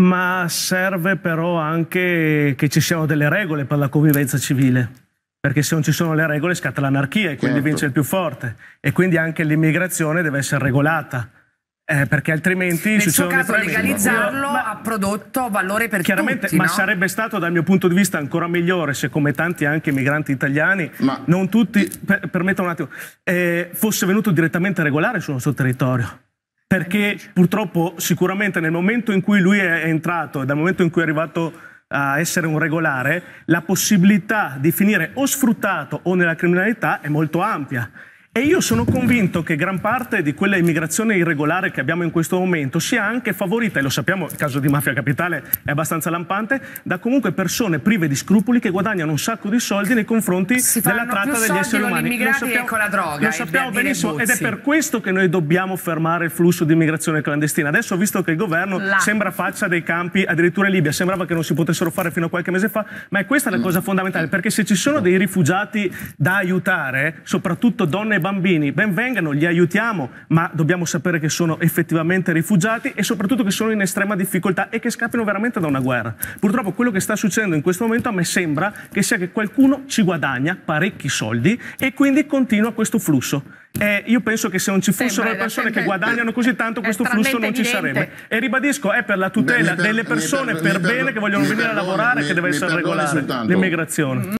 ma serve però anche che ci siano delle regole per la convivenza civile. Perché se non ci sono le regole scatta l'anarchia e quindi certo. vince il più forte. E quindi anche l'immigrazione deve essere regolata. Eh, perché altrimenti nel suo caso legalizzarlo ma, ha prodotto valore per chiaramente, tutti ma no? sarebbe stato dal mio punto di vista ancora migliore se come tanti anche migranti italiani ma... non tutti per, permetta un attimo eh, fosse venuto direttamente regolare sul nostro territorio perché purtroppo sicuramente nel momento in cui lui è entrato e dal momento in cui è arrivato a essere un regolare, la possibilità di finire o sfruttato o nella criminalità è molto ampia. E io sono convinto che gran parte di quella immigrazione irregolare che abbiamo in questo momento sia anche favorita, e lo sappiamo, il caso di Mafia Capitale è abbastanza lampante, da comunque persone prive di scrupoli che guadagnano un sacco di soldi nei confronti della tratta degli esseri umani. Lo sappiamo, con la droga, lo sappiamo benissimo ed è per questo che noi dobbiamo fermare il flusso di immigrazione clandestina. Adesso ho visto che il governo la. sembra faccia dei campi addirittura in Libia, sembrava che non si potessero fare fino a qualche mese fa, ma è questa la mm. cosa fondamentale, perché se ci sono dei rifugiati da aiutare, soprattutto donne e bambini, bambini, ben vengano, li aiutiamo, ma dobbiamo sapere che sono effettivamente rifugiati e soprattutto che sono in estrema difficoltà e che scappino veramente da una guerra. Purtroppo quello che sta succedendo in questo momento a me sembra che sia che qualcuno ci guadagna parecchi soldi e quindi continua questo flusso. Eh, io penso che se non ci fossero le persone che guadagnano così tanto questo flusso non ci sarebbe. E ribadisco, è per la tutela per, delle persone per, per bene che vogliono venire a lavorare mi, che deve essere regolare l'immigrazione.